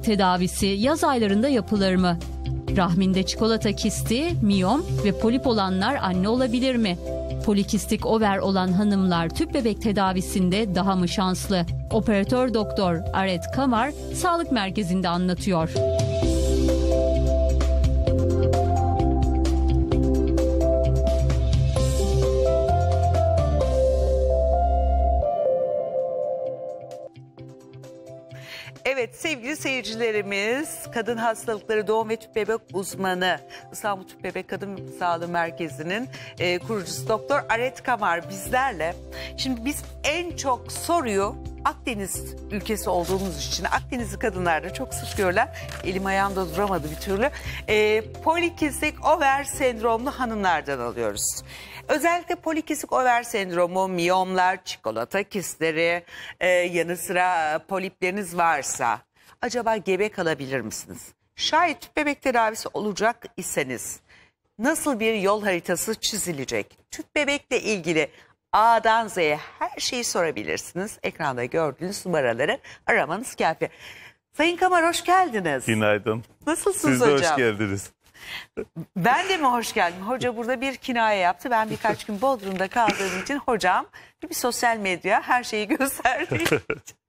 bebek tedavisi yaz aylarında yapılır mı? Rahminde çikolata kisti, miyom ve polip olanlar anne olabilir mi? Polikistik over olan hanımlar tüp bebek tedavisinde daha mı şanslı? Operatör doktor Aret Kamar sağlık merkezinde anlatıyor. seyircilerimiz kadın hastalıkları doğum ve tüp bebek uzmanı İstanbul Tüp Bebek Kadın Sağlığı Merkezi'nin e, kurucusu Doktor Aret Kamar bizlerle. Şimdi biz en çok soruyu Akdeniz ülkesi olduğumuz için Akdenizli kadınlarda çok sık görülen elim ayağımda duramadı bir türlü. E, polikistik over sendromlu hanımlardan alıyoruz. Özellikle polikistik over sendromu, miyomlar, çikolata kistleri, e, yanı sıra e, polipleriniz varsa acaba gebe kalabilir misiniz? Şayet tüp bebek tedavisi olacak iseniz nasıl bir yol haritası çizilecek? Tüp bebekle ilgili A'dan Z'ye her şeyi sorabilirsiniz. Ekranda gördüğünüz numaraları aramanız kafi. Sayın Kamar hoş geldiniz. Günaydın. Nasılsınız Siz de hocam? hoş geldiniz. Ben de mi hoş geldim? Hoca burada bir kinaye yaptı. Ben birkaç gün Bodrum'da kaldığım için hocam bir sosyal medya her şeyi gösterdi.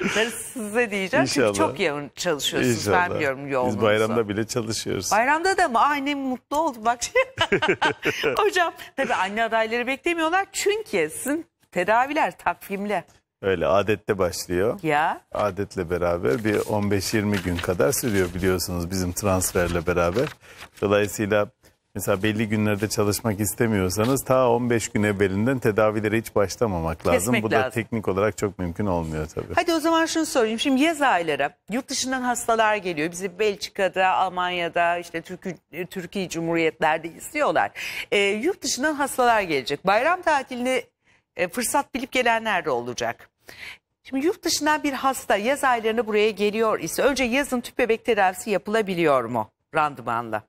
Bunları size diyeceğim İnşallah. çünkü çok yoğun çalışıyorsunuz İnşallah. ben biliyorum yoğununuzu. Biz bayramda bile çalışıyoruz. Bayramda da mı? Ay ne mutlu oldum bak. Hocam tabii anne adayları beklemiyorlar çünkü sizin tedaviler takvimle. Öyle adette başlıyor. Ya. Adetle beraber bir 15-20 gün kadar sürüyor biliyorsunuz bizim transferle beraber. Dolayısıyla Mesela belli günlerde çalışmak istemiyorsanız ta 15 gün evvelinden tedavilere hiç başlamamak lazım. Kesmek Bu da teknik olarak çok mümkün olmuyor tabii. Hadi o zaman şunu sorayım. Şimdi yaz aylara, yurt dışından hastalar geliyor. Bizi Belçika'da, Almanya'da, işte Türkiye, Türkiye Cumhuriyetler'de istiyorlar. E, ee, yurt dışından hastalar gelecek. Bayram tatilini e, fırsat bilip gelenler de olacak. Şimdi yurt dışından bir hasta yaz aylarında buraya geliyor ise önce yazın tüp bebek tedavisi yapılabiliyor mu randımanla?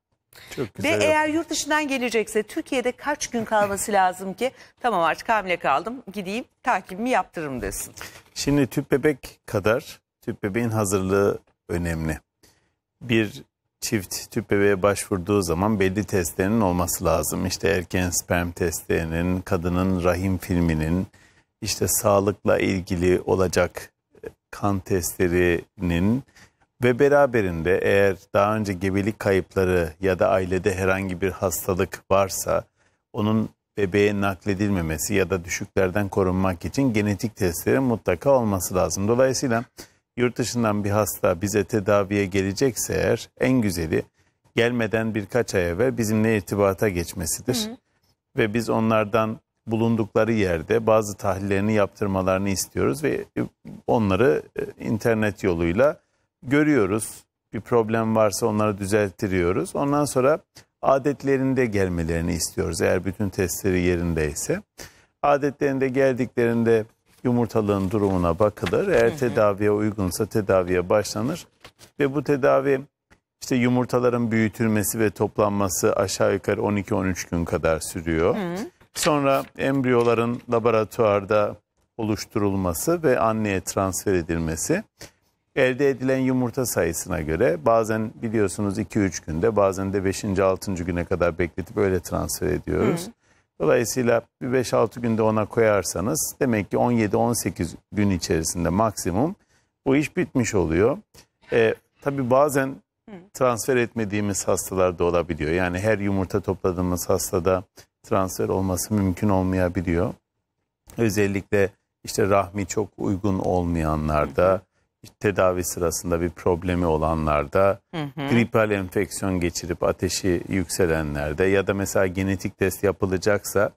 Çok güzel Ve yaptın. eğer yurt dışından gelecekse Türkiye'de kaç gün kalması lazım ki tamam artık hamile kaldım gideyim takibimi yaptırırım desin. Şimdi tüp bebek kadar tüp bebeğin hazırlığı önemli. Bir çift tüp bebeğe başvurduğu zaman belli testlerinin olması lazım. İşte erken sperm testlerinin, kadının rahim filminin, işte sağlıkla ilgili olacak kan testlerinin ve beraberinde eğer daha önce gebelik kayıpları ya da ailede herhangi bir hastalık varsa onun bebeğe nakledilmemesi ya da düşüklerden korunmak için genetik testlerin mutlaka olması lazım. Dolayısıyla yurt dışından bir hasta bize tedaviye gelecekse eğer en güzeli gelmeden birkaç ay evvel bizimle irtibata geçmesidir. Hı hı. Ve biz onlardan bulundukları yerde bazı tahlillerini yaptırmalarını istiyoruz ve onları e, internet yoluyla görüyoruz. Bir problem varsa onları düzelttiriyoruz. Ondan sonra adetlerinde gelmelerini istiyoruz eğer bütün testleri yerindeyse. Adetlerinde geldiklerinde yumurtalığın durumuna bakılır. Eğer tedaviye uygunsa tedaviye başlanır ve bu tedavi işte yumurtaların büyütülmesi ve toplanması aşağı yukarı 12-13 gün kadar sürüyor. Sonra embriyoların laboratuvarda oluşturulması ve anneye transfer edilmesi elde edilen yumurta sayısına göre bazen biliyorsunuz 2-3 günde bazen de 5. 6. güne kadar bekletip öyle transfer ediyoruz. Hı. Dolayısıyla bir 5-6 günde ona koyarsanız demek ki 17-18 gün içerisinde maksimum bu iş bitmiş oluyor. Ee, tabii bazen transfer etmediğimiz hastalar da olabiliyor. Yani her yumurta topladığımız hastada transfer olması mümkün olmayabiliyor. Özellikle işte rahmi çok uygun olmayanlarda tedavi sırasında bir problemi olanlarda, hı hı. gripal enfeksiyon geçirip ateşi yükselenlerde ya da mesela genetik test yapılacaksa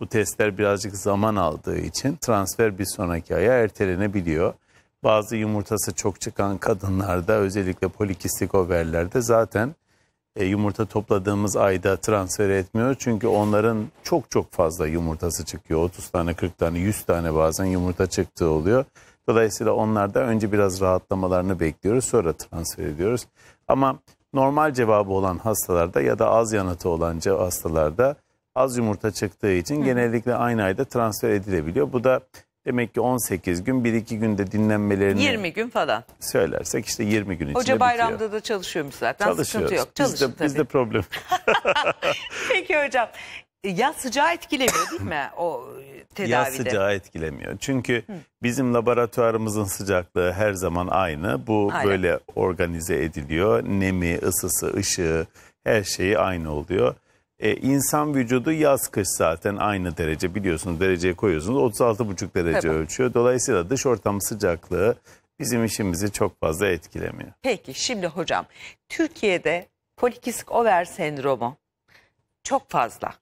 bu testler birazcık zaman aldığı için transfer bir sonraki aya ertelenebiliyor. Bazı yumurtası çok çıkan kadınlarda özellikle polikistik overlerde zaten e, yumurta topladığımız ayda transfer etmiyor. Çünkü onların çok çok fazla yumurtası çıkıyor. 30 tane, 40 tane, 100 tane bazen yumurta çıktığı oluyor. Dolayısıyla da önce biraz rahatlamalarını bekliyoruz sonra transfer ediyoruz. Ama normal cevabı olan hastalarda ya da az yanıtı olan hastalarda az yumurta çıktığı için Hı. genellikle aynı ayda transfer edilebiliyor. Bu da demek ki 18 gün 1-2 günde dinlenmelerini 20 gün falan. Söylersek işte 20 gün içinde Hoca bayramda bitiyor. da çalışıyormuş zaten Çalışıyoruz. sıkıntı yok. Çalışın bizde, tabii. Bizde problem. Peki hocam. E, ya sıcağı etkilemiyor değil mi o e, tedavide? Ya sıcağı etkilemiyor. Çünkü Hı. bizim laboratuvarımızın sıcaklığı her zaman aynı. Bu Aynen. böyle organize ediliyor. Nemi, ısısı, ışığı her şeyi aynı oluyor. E, ee, vücudu yaz kış zaten aynı derece biliyorsunuz dereceye koyuyorsunuz 36,5 derece Tabii. ölçüyor. Dolayısıyla dış ortam sıcaklığı bizim işimizi çok fazla etkilemiyor. Peki şimdi hocam Türkiye'de polikistik over sendromu çok fazla.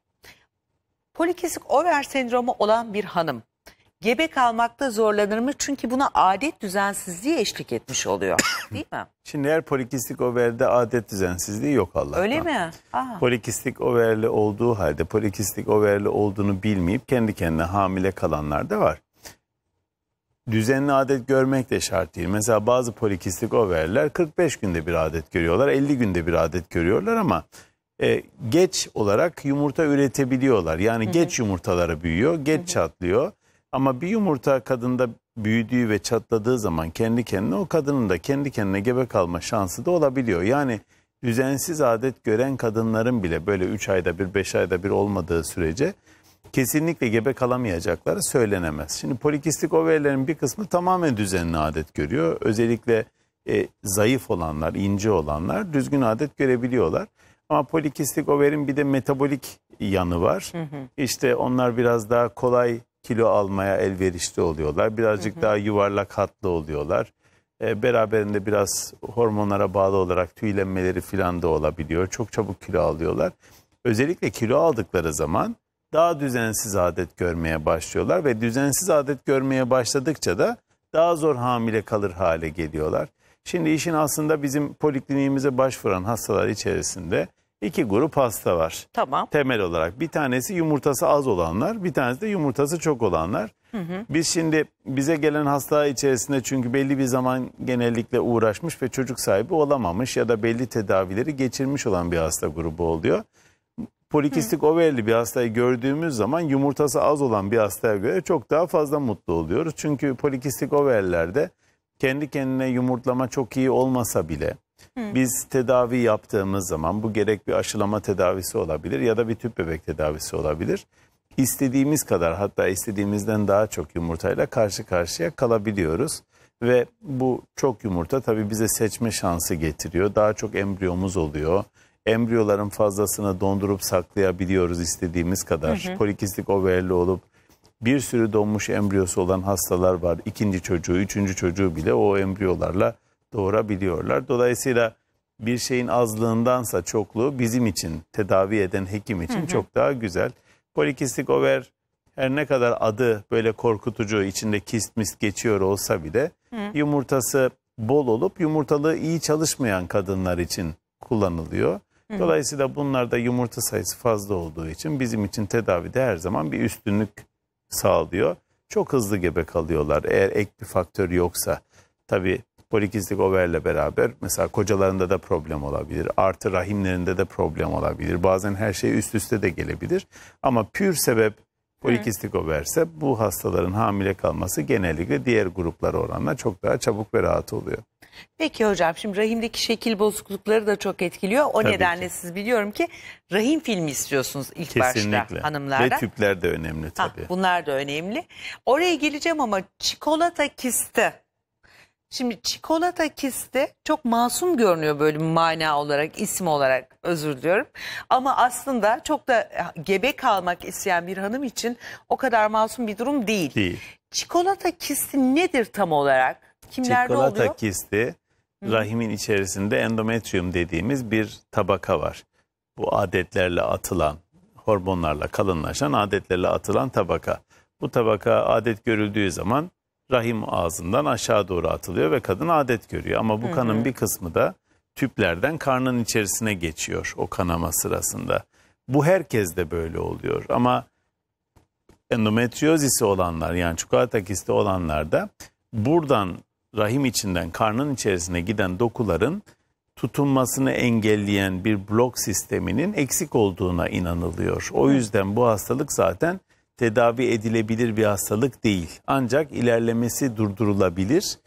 Polikisik over sendromu olan bir hanım gebe kalmakta zorlanır mı? Çünkü buna adet düzensizliği eşlik etmiş oluyor değil mi? Şimdi her polikistik overde adet düzensizliği yok Allah'tan. Öyle mi? Aa. Polikistik overli olduğu halde polikistik overli olduğunu bilmeyip kendi kendine hamile kalanlar da var. Düzenli adet görmek de şart değil. Mesela bazı polikistik overler 45 günde bir adet görüyorlar, 50 günde bir adet görüyorlar ama e, geç olarak yumurta üretebiliyorlar. Yani Hı-hı. geç yumurtaları büyüyor, geç Hı-hı. çatlıyor. Ama bir yumurta kadında büyüdüğü ve çatladığı zaman kendi kendine o kadının da kendi kendine gebe kalma şansı da olabiliyor. Yani düzensiz adet gören kadınların bile böyle 3 ayda bir 5 ayda bir olmadığı sürece kesinlikle gebe kalamayacakları söylenemez. Şimdi polikistik overlerin bir kısmı tamamen düzenli adet görüyor. Özellikle e, zayıf olanlar, ince olanlar düzgün adet görebiliyorlar. Ama polikistik overin bir de metabolik yanı var. Hı hı. İşte onlar biraz daha kolay kilo almaya elverişli oluyorlar. Birazcık hı hı. daha yuvarlak hatlı oluyorlar. E, beraberinde biraz hormonlara bağlı olarak tüylenmeleri falan da olabiliyor. Çok çabuk kilo alıyorlar. Özellikle kilo aldıkları zaman daha düzensiz adet görmeye başlıyorlar ve düzensiz adet görmeye başladıkça da daha zor hamile kalır hale geliyorlar. Şimdi işin aslında bizim polikliniğimize başvuran hastalar içerisinde iki grup hasta var. Tamam. Temel olarak bir tanesi yumurtası az olanlar, bir tanesi de yumurtası çok olanlar. Hı hı. Biz şimdi bize gelen hasta içerisinde çünkü belli bir zaman genellikle uğraşmış ve çocuk sahibi olamamış ya da belli tedavileri geçirmiş olan bir hasta grubu oluyor. Polikistik hı. overli bir hastayı gördüğümüz zaman yumurtası az olan bir hastaya göre çok daha fazla mutlu oluyoruz. Çünkü polikistik overlerde kendi kendine yumurtlama çok iyi olmasa bile biz tedavi yaptığımız zaman bu gerek bir aşılama tedavisi olabilir ya da bir tüp bebek tedavisi olabilir. İstediğimiz kadar hatta istediğimizden daha çok yumurtayla karşı karşıya kalabiliyoruz. Ve bu çok yumurta tabii bize seçme şansı getiriyor. Daha çok embriyomuz oluyor. Embriyoların fazlasını dondurup saklayabiliyoruz istediğimiz kadar. Hı hı. Polikistik overli olup bir sürü donmuş embriyosu olan hastalar var. İkinci çocuğu, üçüncü çocuğu bile o embriyolarla doğurabiliyorlar. Dolayısıyla bir şeyin azlığındansa çokluğu bizim için, tedavi eden hekim için hı hı. çok daha güzel. Polikistik over her ne kadar adı böyle korkutucu içinde kist mist geçiyor olsa bile hı. yumurtası bol olup yumurtalığı iyi çalışmayan kadınlar için kullanılıyor. Hı. Dolayısıyla bunlarda yumurta sayısı fazla olduğu için bizim için tedavide her zaman bir üstünlük sağlıyor. Çok hızlı gebe kalıyorlar eğer ek bir faktör yoksa. tabi polikistik overle beraber mesela kocalarında da problem olabilir. Artı rahimlerinde de problem olabilir. Bazen her şey üst üste de gelebilir. Ama pür sebep polikistik overse bu hastaların hamile kalması genellikle diğer gruplara oranla çok daha çabuk ve rahat oluyor. Peki hocam şimdi rahimdeki şekil bozuklukları da çok etkiliyor. O Tabii nedenle ki. siz biliyorum ki rahim filmi istiyorsunuz ilk Kesinlikle. başta hanımlardan. Ve tüpler de önemli tabii. Ha, bunlar da önemli. Oraya geleceğim ama çikolata kisti. Şimdi çikolata kisti çok masum görünüyor böyle mana olarak, isim olarak özür diliyorum. Ama aslında çok da e, gebe kalmak isteyen bir hanım için o kadar masum bir durum değil. Değil. Çikolata kisti nedir tam olarak? Kimlerde çikolata kisti rahimin içerisinde endometrium dediğimiz bir tabaka var. Bu adetlerle atılan, hormonlarla kalınlaşan adetlerle atılan tabaka. Bu tabaka adet görüldüğü zaman rahim ağzından aşağı doğru atılıyor ve kadın adet görüyor. Ama bu kanın bir kısmı da tüplerden karnın içerisine geçiyor o kanama sırasında. Bu herkes de böyle oluyor ama endometriozisi olanlar yani çikolata kisti olanlarda buradan rahim içinden karnın içerisine giden dokuların tutunmasını engelleyen bir blok sisteminin eksik olduğuna inanılıyor. O yüzden bu hastalık zaten tedavi edilebilir bir hastalık değil. Ancak ilerlemesi durdurulabilir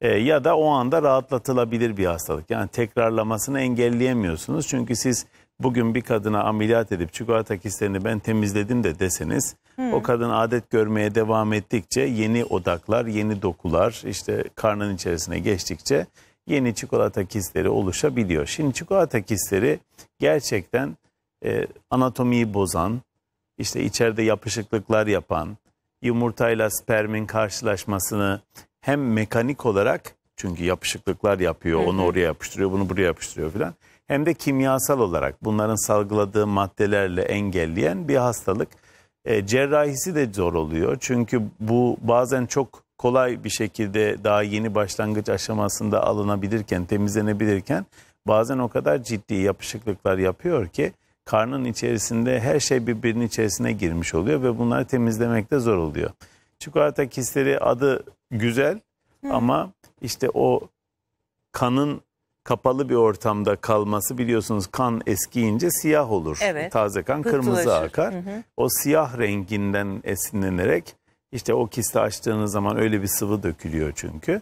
e, ya da o anda rahatlatılabilir bir hastalık. Yani tekrarlamasını engelleyemiyorsunuz. Çünkü siz bugün bir kadına ameliyat edip çikolata kistlerini ben temizledim de deseniz hmm. o kadın adet görmeye devam ettikçe yeni odaklar, yeni dokular işte karnın içerisine geçtikçe yeni çikolata kistleri oluşabiliyor. Şimdi çikolata kistleri gerçekten e, anatomiyi bozan, işte içeride yapışıklıklar yapan, yumurtayla spermin karşılaşmasını hem mekanik olarak çünkü yapışıklıklar yapıyor, onu oraya yapıştırıyor, bunu buraya yapıştırıyor filan hem de kimyasal olarak bunların salgıladığı maddelerle engelleyen bir hastalık. E, cerrahisi de zor oluyor çünkü bu bazen çok kolay bir şekilde daha yeni başlangıç aşamasında alınabilirken, temizlenebilirken bazen o kadar ciddi yapışıklıklar yapıyor ki karnın içerisinde her şey birbirinin içerisine girmiş oluyor ve bunları temizlemek de zor oluyor. Çikolata kistleri adı güzel ama işte o kanın kapalı bir ortamda kalması biliyorsunuz kan eskiyince siyah olur. Evet. Taze kan kırmızı akar. Hı hı. O siyah renginden esinlenerek işte o kisti açtığınız zaman öyle bir sıvı dökülüyor çünkü.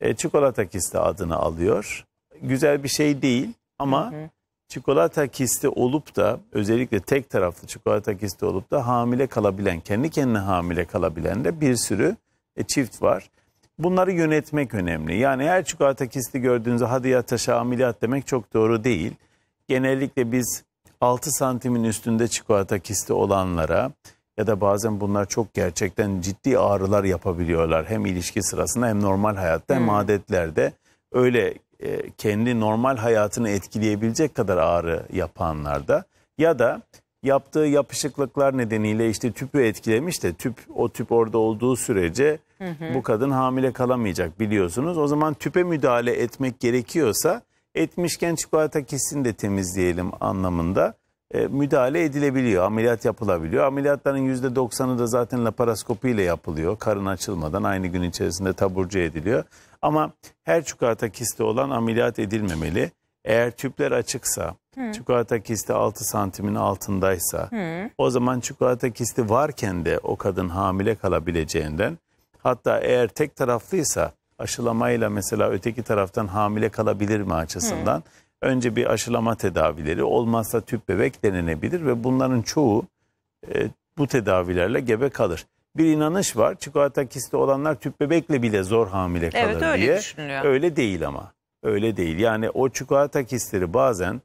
E, çikolata kisti adını alıyor. Güzel bir şey değil ama hı hı. çikolata kisti olup da özellikle tek taraflı çikolata kisti olup da hamile kalabilen, kendi kendine hamile kalabilen de bir sürü e, çift var bunları yönetmek önemli. Yani her çikolata gördüğünüzde hadi yat aşağı ameliyat demek çok doğru değil. Genellikle biz 6 santimin üstünde çikolata kisti olanlara ya da bazen bunlar çok gerçekten ciddi ağrılar yapabiliyorlar. Hem ilişki sırasında hem normal hayatta hem hmm. adetlerde öyle e, kendi normal hayatını etkileyebilecek kadar ağrı yapanlarda ya da yaptığı yapışıklıklar nedeniyle işte tüpü etkilemiş de tüp o tüp orada olduğu sürece Hı Bu kadın hamile kalamayacak biliyorsunuz. O zaman tüpe müdahale etmek gerekiyorsa etmişken çikolata kesini de temizleyelim anlamında e, müdahale edilebiliyor. Ameliyat yapılabiliyor. Ameliyatların %90'ı da zaten laparoskopi ile yapılıyor. Karın açılmadan aynı gün içerisinde taburcu ediliyor. Ama her çikolata kisti olan ameliyat edilmemeli. Eğer tüpler açıksa, Hı. çikolata kisti 6 santimin altındaysa Hı. o zaman çikolata kisti varken de o kadın hamile kalabileceğinden Hatta eğer tek taraflıysa aşılamayla mesela öteki taraftan hamile kalabilir mi açısından. Hı. Önce bir aşılama tedavileri olmazsa tüp bebek denenebilir ve bunların çoğu e, bu tedavilerle gebe kalır. Bir inanış var çikolata kisti olanlar tüp bebekle bile zor hamile kalır evet, öyle diye. Düşünüyor. Öyle değil ama öyle değil. Yani o çikolata kistleri bazen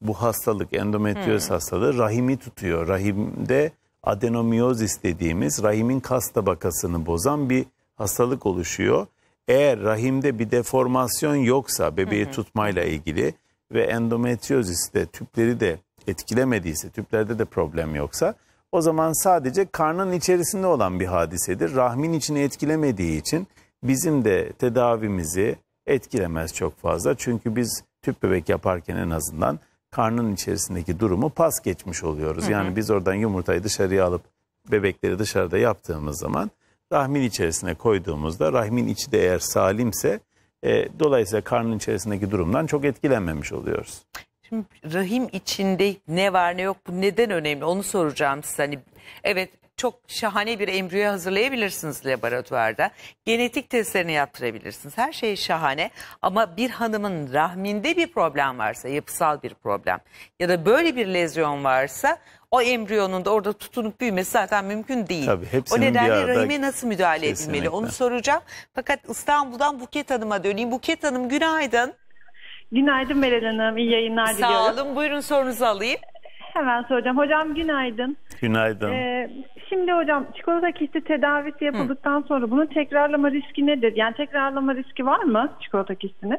bu hastalık endometrioz hmm. hastalığı rahimi tutuyor. Rahimde Adenomiyoz istediğimiz, rahimin kas tabakasını bozan bir hastalık oluşuyor. Eğer rahimde bir deformasyon yoksa bebeği hı hı. tutmayla ilgili ve endometrioziste tüpleri de etkilemediyse, tüplerde de problem yoksa o zaman sadece karnın içerisinde olan bir hadisedir. Rahmin içini etkilemediği için bizim de tedavimizi etkilemez çok fazla. Çünkü biz tüp bebek yaparken en azından karnın içerisindeki durumu pas geçmiş oluyoruz. Hı hı. Yani biz oradan yumurtayı dışarıya alıp bebekleri dışarıda yaptığımız zaman rahmin içerisine koyduğumuzda rahmin içi de eğer salimse e, dolayısıyla karnın içerisindeki durumdan çok etkilenmemiş oluyoruz. Şimdi rahim içinde ne var ne yok bu neden önemli onu soracağım size. Hani evet çok şahane bir embriyo hazırlayabilirsiniz laboratuvarda. Genetik testlerini yaptırabilirsiniz. Her şey şahane ama bir hanımın rahminde bir problem varsa, yapısal bir problem ya da böyle bir lezyon varsa o embriyonun da orada tutunup büyümesi zaten mümkün değil. Tabii, o nedenle rahime nasıl müdahale kesinlikle. edilmeli onu soracağım. Fakat İstanbul'dan Buket Hanım'a döneyim. Buket Hanım günaydın. Günaydın Meral Hanım. İyi yayınlar diliyorum. Sağ olun. Buyurun sorunuzu alayım hemen soracağım. Hocam günaydın. Günaydın. Ee, şimdi hocam çikolata kisti tedavisi yapıldıktan Hı. sonra bunun tekrarlama riski nedir? Yani tekrarlama riski var mı çikolata kistinin?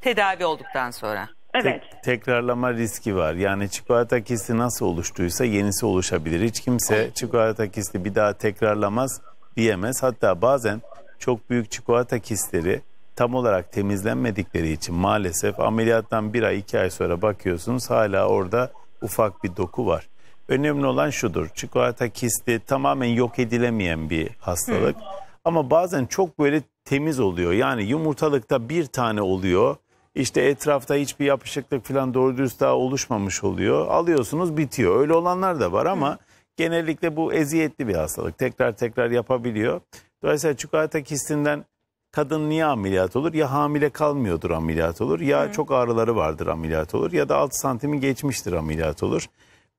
Tedavi olduktan sonra. Evet. Tek, tekrarlama riski var. Yani çikolata kisti nasıl oluştuysa yenisi oluşabilir. Hiç kimse çikolata kisti bir daha tekrarlamaz diyemez. Hatta bazen çok büyük çikolata kistleri tam olarak temizlenmedikleri için maalesef ameliyattan bir ay iki ay sonra bakıyorsunuz hala orada ufak bir doku var. Önemli olan şudur. Çikolata kisti tamamen yok edilemeyen bir hastalık. Hı. Ama bazen çok böyle temiz oluyor. Yani yumurtalıkta bir tane oluyor. İşte etrafta hiçbir yapışıklık falan doğru düz daha oluşmamış oluyor. Alıyorsunuz bitiyor. Öyle olanlar da var ama Hı. genellikle bu eziyetli bir hastalık. Tekrar tekrar yapabiliyor. Dolayısıyla çikolata kistinden kadın niye ameliyat olur? Ya hamile kalmıyordur ameliyat olur ya Hı. çok ağrıları vardır ameliyat olur ya da 6 santimi geçmiştir ameliyat olur.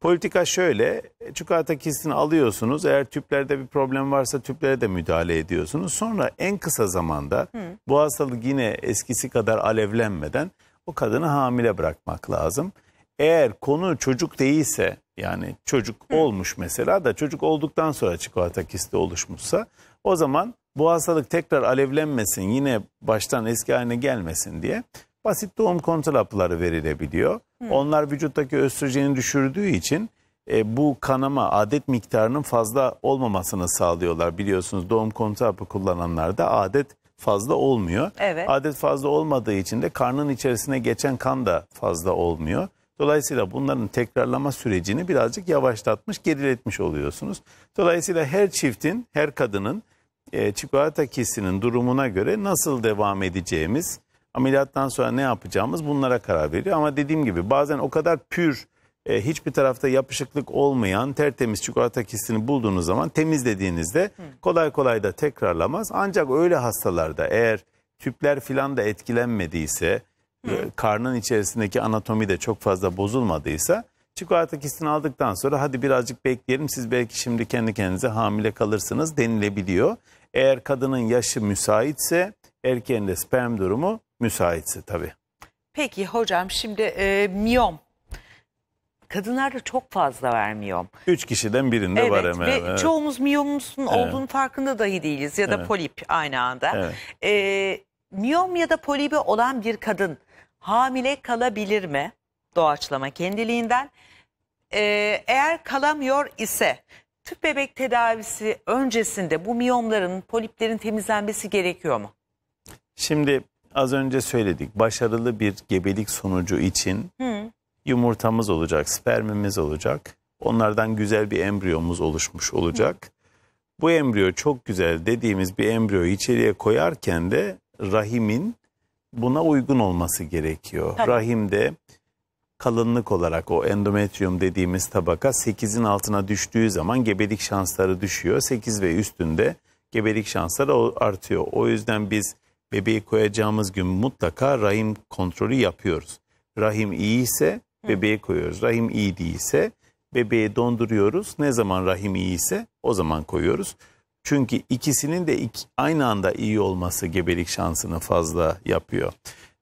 Politika şöyle, çikolata kistini alıyorsunuz. Eğer tüplerde bir problem varsa tüplere de müdahale ediyorsunuz. Sonra en kısa zamanda Hı. bu hastalık yine eskisi kadar alevlenmeden o kadını hamile bırakmak lazım. Eğer konu çocuk değilse yani çocuk Hı. olmuş mesela da çocuk olduktan sonra çikolata kisti oluşmuşsa o zaman bu hastalık tekrar alevlenmesin, yine baştan eski haline gelmesin diye basit doğum kontrol hapları verilebiliyor. Hı. Hmm. Onlar vücuttaki östrojeni düşürdüğü için e, bu kanama adet miktarının fazla olmamasını sağlıyorlar. Biliyorsunuz doğum kontrol hapı kullananlarda adet fazla olmuyor. Evet. Adet fazla olmadığı için de karnın içerisine geçen kan da fazla olmuyor. Dolayısıyla bunların tekrarlama sürecini birazcık yavaşlatmış, geriletmiş oluyorsunuz. Dolayısıyla her çiftin, her kadının e, çikolata kesinin durumuna göre nasıl devam edeceğimiz, ameliyattan sonra ne yapacağımız bunlara karar veriyor. Ama dediğim gibi bazen o kadar pür, e, hiçbir tarafta yapışıklık olmayan tertemiz çikolata kesini bulduğunuz zaman temizlediğinizde kolay kolay da tekrarlamaz. Ancak öyle hastalarda eğer tüpler filan da etkilenmediyse, e, karnın içerisindeki anatomi de çok fazla bozulmadıysa çikolata kistini aldıktan sonra hadi birazcık bekleyelim siz belki şimdi kendi kendinize hamile kalırsınız denilebiliyor. Eğer kadının yaşı müsaitse erkeğin de sperm durumu müsaitse tabii. Peki hocam şimdi e, miyom. Kadınlarda çok fazla var miyom. Üç kişiden birinde evet, var hemen. Ve evet. çoğumuz miyomumuzun evet. olduğunu farkında dahi değiliz ya da evet. polip aynı anda. Evet. E, miyom ya da polibi olan bir kadın hamile kalabilir mi? Doğaçlama kendiliğinden. E, eğer kalamıyor ise tüp bebek tedavisi öncesinde bu miyomların, poliplerin temizlenmesi gerekiyor mu? Şimdi az önce söyledik. Başarılı bir gebelik sonucu için Hı. yumurtamız olacak, spermimiz olacak. Onlardan güzel bir embriyomuz oluşmuş olacak. Hı. Bu embriyo çok güzel dediğimiz bir embriyoyu içeriye koyarken de rahimin buna uygun olması gerekiyor. Tabii. Rahimde kalınlık olarak o endometrium dediğimiz tabaka 8'in altına düştüğü zaman gebelik şansları düşüyor. 8 ve üstünde gebelik şansları artıyor. O yüzden biz bebeği koyacağımız gün mutlaka rahim kontrolü yapıyoruz. Rahim iyi ise bebeği koyuyoruz. Rahim iyi değilse bebeği donduruyoruz. Ne zaman rahim iyi ise o zaman koyuyoruz. Çünkü ikisinin de aynı anda iyi olması gebelik şansını fazla yapıyor.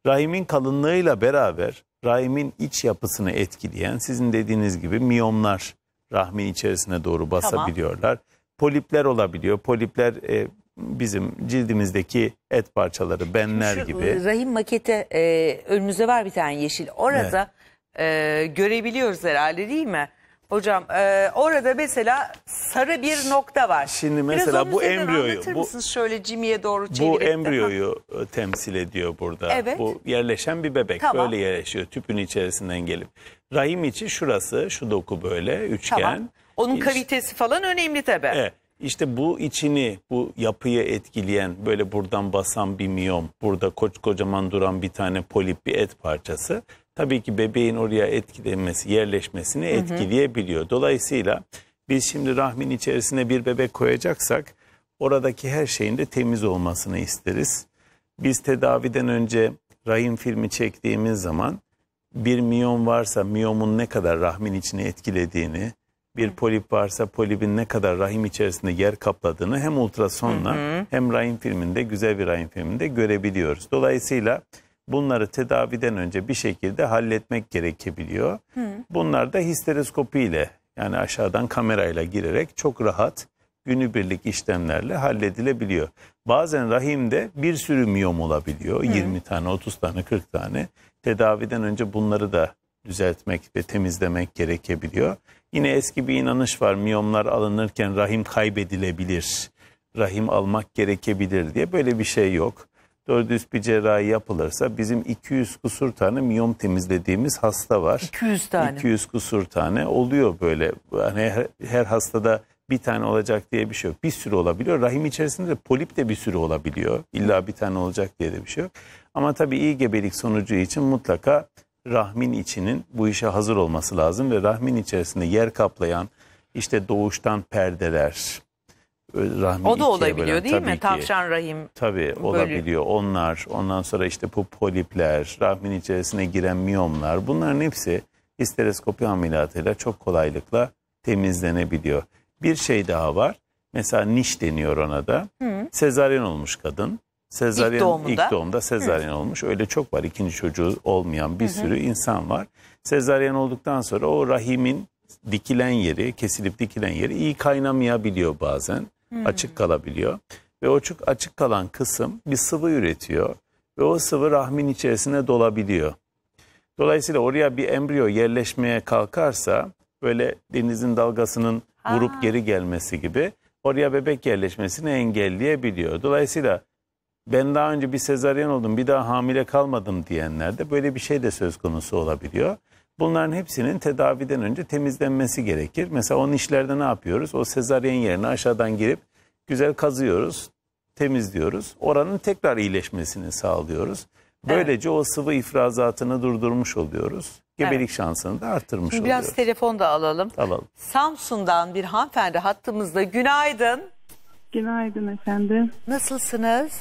Rahimin kalınlığıyla beraber rahimin iç yapısını etkileyen sizin dediğiniz gibi miyomlar rahmin içerisine doğru basabiliyorlar. Tamam. Polipler olabiliyor. Polipler e, bizim cildimizdeki et parçaları, benler Şu, gibi. Rahim makete e, önümüzde var bir tane yeşil. Orada evet. e, görebiliyoruz herhalde değil mi? Hocam e, orada mesela sarı bir nokta var. Şimdi mesela bu embriyoyu bu şöyle cimiye doğru çevirip bu embriyoyu ha. E, temsil ediyor burada. Evet. Bu yerleşen bir bebek tamam. böyle yerleşiyor tüpün içerisinden gelip. Rahim içi şurası şu doku böyle üçgen. Tamam. Onun işte, kavitesi falan önemli tabii. Evet. İşte bu içini, bu yapıyı etkileyen, böyle buradan basan bir miyom, burada koç kocaman duran bir tane polip bir et parçası, tabii ki bebeğin oraya etkilenmesi, yerleşmesini etkileyebiliyor. Dolayısıyla biz şimdi rahmin içerisine bir bebek koyacaksak, oradaki her şeyin de temiz olmasını isteriz. Biz tedaviden önce rahim filmi çektiğimiz zaman bir miyom varsa miyomun ne kadar rahmin içini etkilediğini, bir polip varsa polibin ne kadar rahim içerisinde yer kapladığını hem ultrasonla hı hı. hem rahim filminde güzel bir rahim filminde görebiliyoruz. Dolayısıyla bunları tedaviden önce bir şekilde halletmek gerekebiliyor. Hı. Bunlar da histeroskopi ile yani aşağıdan kamerayla girerek çok rahat günübirlik işlemlerle halledilebiliyor. Bazen rahimde bir sürü miyom olabiliyor. Hı. 20 tane, 30 tane, 40 tane. Tedaviden önce bunları da düzeltmek ve temizlemek gerekebiliyor. Yine eski bir inanış var. Miyomlar alınırken rahim kaybedilebilir. Rahim almak gerekebilir diye böyle bir şey yok. 400 bir cerrahi yapılırsa bizim 200 kusur tane miyom temizlediğimiz hasta var. 200 tane. 200 kusur tane oluyor böyle. Hani her, her hastada bir tane olacak diye bir şey yok. Bir sürü olabiliyor. Rahim içerisinde polip de bir sürü olabiliyor. İlla bir tane olacak diye de bir şey yok. Ama tabii iyi gebelik sonucu için mutlaka rahmin içinin bu işe hazır olması lazım ve rahmin içerisinde yer kaplayan işte doğuştan perdeler, e, rahmi O da olabiliyor bölen. değil Tabii mi? Ki. Tavşan rahim. Tabii bölüm. olabiliyor. Onlar, ondan sonra işte bu polipler, rahmin içerisine giren miyomlar bunların hepsi histereskopi ameliyatıyla çok kolaylıkla temizlenebiliyor. Bir şey daha var. Mesela niş deniyor ona da. Hı. Sezaryen olmuş kadın. Sezaryen ilk doğumunda, ilk doğumda sezaryen Hı. olmuş. Öyle çok var. İkinci çocuğu olmayan bir Hı. sürü insan var. Sezaryen olduktan sonra o rahimin dikilen yeri, kesilip dikilen yeri iyi kaynamayabiliyor bazen. Hı. Açık kalabiliyor. Ve o çok açık kalan kısım bir sıvı üretiyor ve o sıvı rahmin içerisine dolabiliyor. Dolayısıyla oraya bir embriyo yerleşmeye kalkarsa böyle denizin dalgasının vurup Aa. geri gelmesi gibi oraya bebek yerleşmesini engelleyebiliyor. Dolayısıyla ben daha önce bir sezaryen oldum bir daha hamile kalmadım diyenlerde böyle bir şey de söz konusu olabiliyor. Bunların hepsinin tedaviden önce temizlenmesi gerekir. Mesela onun işlerde ne yapıyoruz? O sezaryen yerine aşağıdan girip güzel kazıyoruz, temizliyoruz. Oranın tekrar iyileşmesini sağlıyoruz. Böylece evet. o sıvı ifrazatını durdurmuş oluyoruz. Gebelik evet. şansını da arttırmış Şimdi oluyoruz. Biraz telefon da alalım. Alalım. Samsun'dan bir hanımefendi hattımızda. Günaydın. Günaydın efendim. Nasılsınız?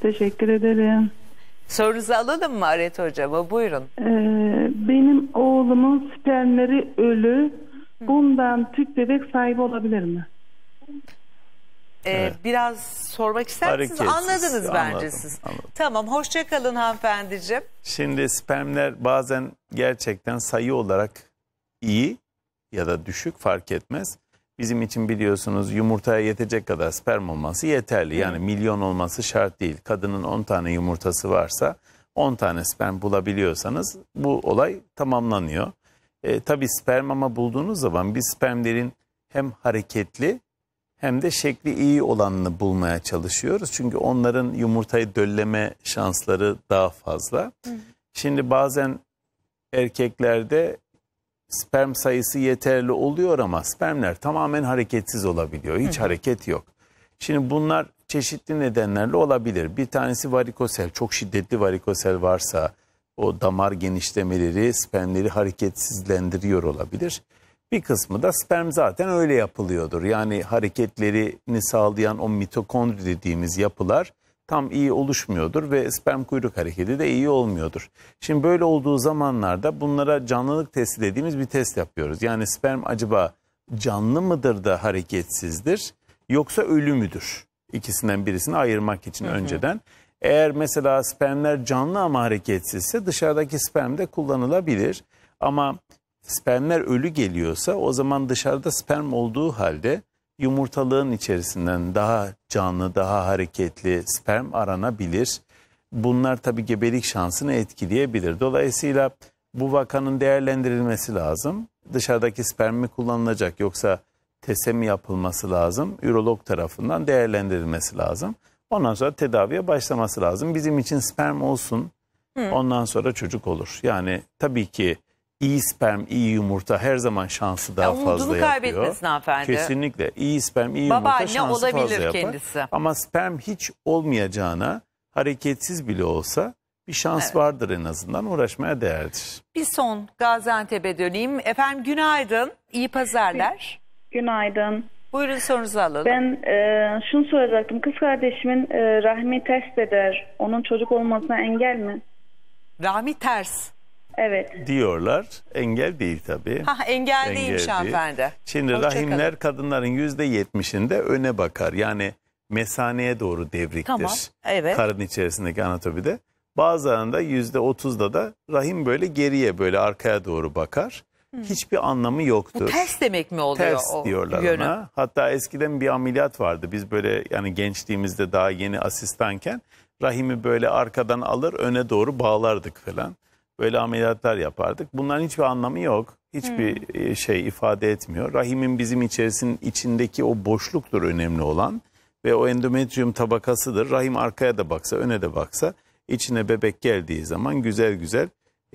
Teşekkür ederim. Sorunuzu alalım mı Aret Hocama? Buyurun. Ee, benim oğlumun spermleri ölü. Bundan tüp bebek sahibi olabilir mi? Ee, evet. Biraz sormak ister misiniz? Hareketsiz. Anladınız anladım, bence siz. Anladım. Tamam hoşçakalın hanımefendiciğim. Şimdi spermler bazen gerçekten sayı olarak iyi ya da düşük fark etmez bizim için biliyorsunuz yumurtaya yetecek kadar sperm olması yeterli. Yani milyon olması şart değil. Kadının 10 tane yumurtası varsa 10 tane sperm bulabiliyorsanız bu olay tamamlanıyor. E, tabii sperm ama bulduğunuz zaman biz spermlerin hem hareketli hem de şekli iyi olanını bulmaya çalışıyoruz. Çünkü onların yumurtayı dölleme şansları daha fazla. Hı. Şimdi bazen erkeklerde sperm sayısı yeterli oluyor ama spermler tamamen hareketsiz olabiliyor. Hiç Hı. hareket yok. Şimdi bunlar çeşitli nedenlerle olabilir. Bir tanesi varikosel, çok şiddetli varikosel varsa o damar genişlemeleri spermleri hareketsizlendiriyor olabilir. Bir kısmı da sperm zaten öyle yapılıyordur. Yani hareketlerini sağlayan o mitokondri dediğimiz yapılar tam iyi oluşmuyordur ve sperm kuyruk hareketi de iyi olmuyordur. Şimdi böyle olduğu zamanlarda bunlara canlılık testi dediğimiz bir test yapıyoruz. Yani sperm acaba canlı mıdır da hareketsizdir yoksa ölü müdür? İkisinden birisini ayırmak için hı hı. önceden. Eğer mesela spermler canlı ama hareketsizse dışarıdaki sperm de kullanılabilir. Ama spermler ölü geliyorsa o zaman dışarıda sperm olduğu halde yumurtalığın içerisinden daha canlı, daha hareketli sperm aranabilir. Bunlar tabi gebelik şansını etkileyebilir. Dolayısıyla bu vakanın değerlendirilmesi lazım. Dışarıdaki sperm mi kullanılacak yoksa tese mi yapılması lazım? Ürolog tarafından değerlendirilmesi lazım. Ondan sonra tedaviye başlaması lazım. Bizim için sperm olsun. Hı. Ondan sonra çocuk olur. Yani tabii ki iyi sperm, iyi yumurta her zaman şansı daha Umudunu fazla yapıyor. Umudunu kaybetmesin hanımefendi. Kesinlikle. iyi sperm, iyi Baba yumurta şansı fazla yapar. kendisi. Ama sperm hiç olmayacağına hareketsiz bile olsa bir şans evet. vardır en azından uğraşmaya değerdir. Bir son Gaziantep'e döneyim. Efendim günaydın, iyi pazarlar. Günaydın. Buyurun sorunuzu alalım. Ben e, şunu soracaktım. Kız kardeşimin e, rahmi ters eder. Onun çocuk olmasına engel mi? Rahmi ters. Evet. diyorlar. Engel değil tabii. Ha, engel, engel değilmiş değil. hanımefendi. Şimdi rahimler kadınların yüzde yetmişinde öne bakar. Yani mesaneye doğru devriktir. Tamam. Evet. Karın içerisindeki anatomide. Bazılarında yüzde otuzda da rahim böyle geriye böyle arkaya doğru bakar. Hmm. Hiçbir anlamı yoktur. Bu ters demek mi oluyor? Ters o diyorlar yönü. ona. Hatta eskiden bir ameliyat vardı. Biz böyle yani gençliğimizde daha yeni asistanken rahimi böyle arkadan alır öne doğru bağlardık falan böyle ameliyatlar yapardık. Bunların hiçbir anlamı yok. Hiçbir hmm. E, şey ifade etmiyor. Rahimin bizim içerisinin içindeki o boşluktur önemli olan ve o endometrium tabakasıdır. Rahim arkaya da baksa, öne de baksa içine bebek geldiği zaman güzel güzel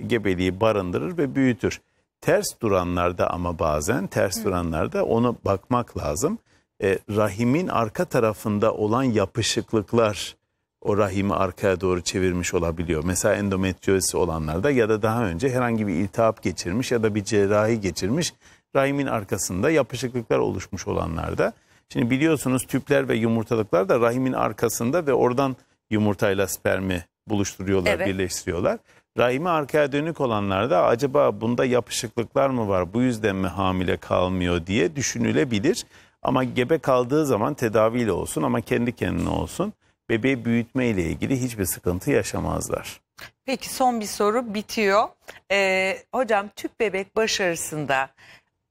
gebeliği barındırır ve büyütür. Ters duranlarda ama bazen ters hmm. duranlarda ona bakmak lazım. E, rahimin arka tarafında olan yapışıklıklar o rahimi arkaya doğru çevirmiş olabiliyor. Mesela endometriozisi olanlarda ya da daha önce herhangi bir iltihap geçirmiş ya da bir cerrahi geçirmiş rahimin arkasında yapışıklıklar oluşmuş olanlarda. Şimdi biliyorsunuz tüpler ve yumurtalıklar da rahimin arkasında ve oradan yumurtayla spermi buluşturuyorlar, evet. birleştiriyorlar. Rahimi arkaya dönük olanlarda acaba bunda yapışıklıklar mı var bu yüzden mi hamile kalmıyor diye düşünülebilir. Ama gebe kaldığı zaman tedaviyle olsun ama kendi kendine olsun bebeği büyütme ile ilgili hiçbir sıkıntı yaşamazlar. Peki son bir soru bitiyor. Ee, hocam tüp bebek başarısında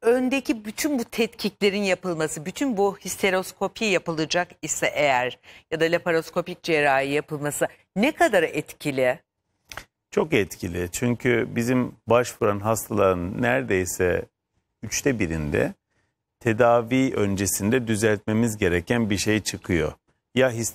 öndeki bütün bu tetkiklerin yapılması, bütün bu histeroskopi yapılacak ise eğer ya da laparoskopik cerrahi yapılması ne kadar etkili? Çok etkili çünkü bizim başvuran hastaların neredeyse üçte birinde tedavi öncesinde düzeltmemiz gereken bir şey çıkıyor ya his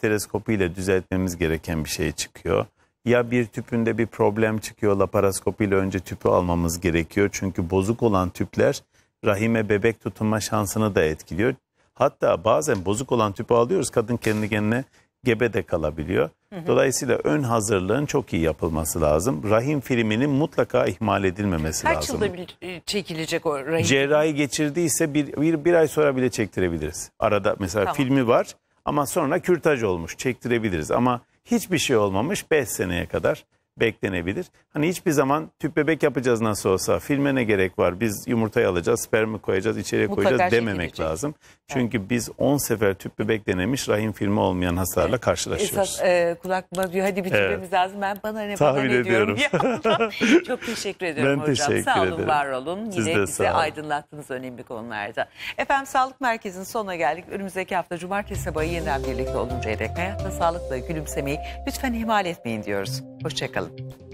düzeltmemiz gereken bir şey çıkıyor. Ya bir tüpünde bir problem çıkıyor laparoskopiyle önce tüpü almamız gerekiyor. Çünkü bozuk olan tüpler rahime bebek tutunma şansını da etkiliyor. Hatta bazen bozuk olan tüpü alıyoruz kadın kendi kendine gebe de kalabiliyor. Dolayısıyla ön hazırlığın çok iyi yapılması lazım. Rahim filminin mutlaka ihmal edilmemesi Kaç lazım. Kaç yılda bir e, çekilecek o rahim? Cerrahi geçirdiyse bir, bir, bir ay sonra bile çektirebiliriz. Arada mesela tamam. filmi var ama sonra kürtaj olmuş çektirebiliriz ama hiçbir şey olmamış 5 seneye kadar beklenebilir. Hani hiçbir zaman tüp bebek yapacağız nasıl olsa filme ne gerek var biz yumurtayı alacağız spermi koyacağız içeriye Mutlaka koyacağız şey dememek çekilecek. lazım. Çünkü evet. biz 10 sefer tüp bebek denemiş rahim filmi olmayan hastalarla karşılaşıyoruz. Esas e, kulakma diyor hadi bitirmemiz evet. lazım ben bana ne Tahmin bana ne ediyorum. diyorum. Çok teşekkür ediyorum ben hocam teşekkür sağ olun ederim. var olun Siz yine bizi aydınlattınız önemli konularda. Efendim Sağlık Merkezi'nin sonuna geldik. Önümüzdeki hafta cumartesi sabahı yeniden birlikte oluncaya dek hayatta sağlıkla gülümsemeyi lütfen ihmal etmeyin diyoruz. Hoşçakalın. Obrigado.